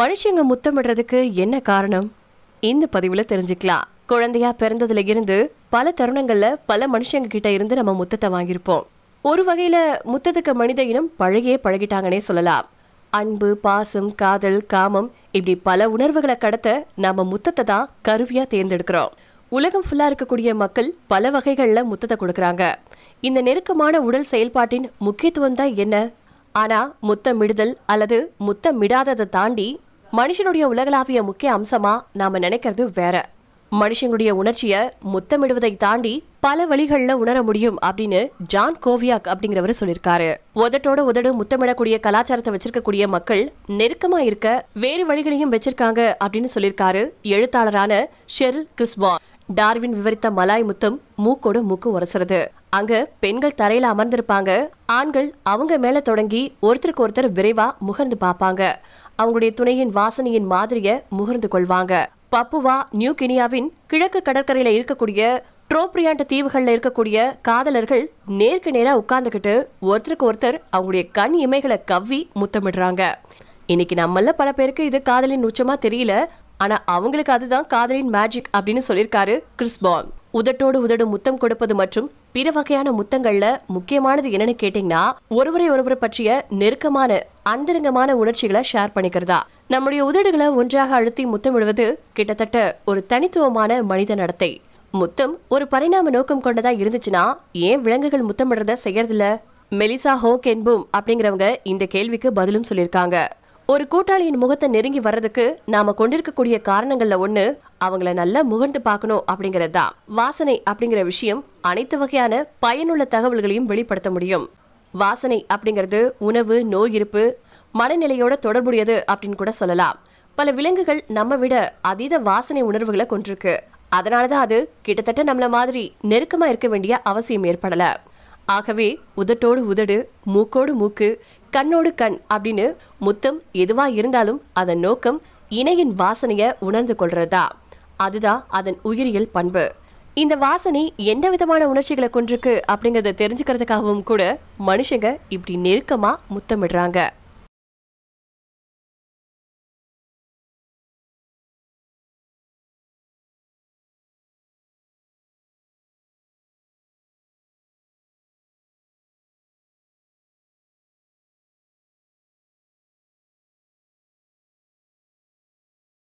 மனுஷங்க முத்தமிடுறதுக்கு என்ன காரணம் இந்த பதிவில் தெரிஞ்சுக்கலாம் குழந்தையா பிறந்ததுல இருந்து பல தருணங்கள்ல பல மனுஷங்க கிட்ட இருந்து நம்ம முத்தத்தை வாங்கியிருப்போம் ஒரு வகையில முத்தத்துக்கு மனித இனம் பழகியே பழகிட்டாங்கன்னே சொல்லலாம் அன்பு பாசம் காதல் காமம் இப்படி பல உணர்வுகளை கடத்த நாம முத்தத்தை தான் கருவியா தேர்ந்தெடுக்கிறோம் உலகம் ஃபுல்லா இருக்கக்கூடிய மக்கள் பல வகைகளில் முத்தத்தை கொடுக்குறாங்க இந்த நெருக்கமான உடல் செயல்பாட்டின் முக்கியத்துவம் தான் என்ன ஆனா முத்தமிடுதல் அல்லது முத்தமிடாததை தாண்டி மனுஷனுடைய உலகளாவிய முக்கிய அம்சமா நாம நினைக்கிறது வேற மனுஷனுடைய உணர்ச்சியை முத்தமிடுவதை தாண்டி பல வழிகளில் உணர முடியும் அப்படின்னு ஜான் கோவியாக் அப்படிங்கிறவர் சொல்லியிருக்காரு உதட்டோட உதடு முத்தமிடக்கூடிய கலாச்சாரத்தை வச்சிருக்கக்கூடிய மக்கள் நெருக்கமா இருக்க வேறு வழிகளையும் வச்சிருக்காங்க அப்படின்னு சொல்லியிருக்காரு எழுத்தாளரான ஷெரில் கிறிஸ்வான் டார்வின் விவரித்த மலாய் முத்தம் மூக்கோடு மூக்கு உரசுறது அங்க பெண்கள் தரையில அமர்ந்திருப்பாங்க ஆண்கள் அவங்க மேல தொடங்கி ஒருத்தருக்கு ஒருத்தர் விரைவா முகர்ந்து பார்ப்பாங்க அவங்களுடைய துணையின் வாசனையின் மாதிரிய முகர்ந்து கொள்வாங்க பப்புவா நியூ கினியாவின் கிழக்கு கடற்கரையில இருக்கக்கூடிய ட்ரோப்ரியாண்ட தீவுகளில் இருக்கக்கூடிய காதலர்கள் நேருக்கு நேராக உட்கார்ந்துகிட்டு ஒருத்தருக்கு ஒருத்தர் அவங்களுடைய கண் இமைகளை கவ்வி முத்தமிடுறாங்க இன்னைக்கு நம்மள பல பேருக்கு இது காதலின் உச்சமா தெரியல ஆனா அவங்களுக்கு அதுதான் காதலின் மேஜிக் அப்படின்னு சொல்லியிருக்காரு கிறிஸ்பான் உதட்டோடு உதடு முத்தம் கொடுப்பது மற்றும் பிற வகையான முத்தங்கள்ல முக்கியமானது என்னன்னு கேட்டீங்கன்னா ஒருவரை ஒருவர் பற்றிய நெருக்கமான அந்தரங்கமான உணர்ச்சிகளை ஷேர் பண்ணிக்கிறதா நம்முடைய உதடுகளை ஒன்றாக அழுத்தி முத்தமிடுவது கிட்டத்தட்ட ஒரு தனித்துவமான மனித நடத்தை முத்தம் ஒரு பரிணாம நோக்கம் கொண்டதா இருந்துச்சுன்னா ஏன் விலங்குகள் விடுறத செய்யறதில்ல மெலிசா ஹோக் என்பும் அப்படிங்கிறவங்க இந்த கேள்விக்கு பதிலும் சொல்லியிருக்காங்க ஒரு கூட்டாளியின் முகத்தை நெருங்கி வர்றதுக்கு நாம கொண்டிருக்கக்கூடிய காரணங்கள்ல ஒண்ணு அவங்கள நல்லா முகர்ந்து பார்க்கணும் அப்படிங்கிறது தான் வாசனை அப்படிங்கிற விஷயம் அனைத்து வகையான பயனுள்ள தகவல்களையும் வெளிப்படுத்த முடியும் வாசனை அப்படிங்கிறது உணவு நோய் இருப்பு மனநிலையோட தொடர்புடையது அப்படின்னு கூட சொல்லலாம் பல விலங்குகள் நம்ம விட அதீத வாசனை உணர்வுகளை கொண்டிருக்கு அதனாலதான் அது கிட்டத்தட்ட நம்மள மாதிரி நெருக்கமா இருக்க வேண்டிய அவசியம் ஏற்படலை ஆகவே உதட்டோடு உதடு மூக்கோடு மூக்கு கண்ணோடு கண் அப்படின்னு முத்தம் எதுவா இருந்தாலும் அதன் நோக்கம் இணையின் வாசனையை உணர்ந்து கொள்றதா அதுதான் அதன் உயிரியல் பண்பு இந்த வாசனை எந்த விதமான உணர்ச்சிகளை கொண்டிருக்கு அப்படிங்கிறத தெரிஞ்சுக்கிறதுக்காகவும் கூட மனுஷங்க இப்படி நெருக்கமாக முத்தமிடுறாங்க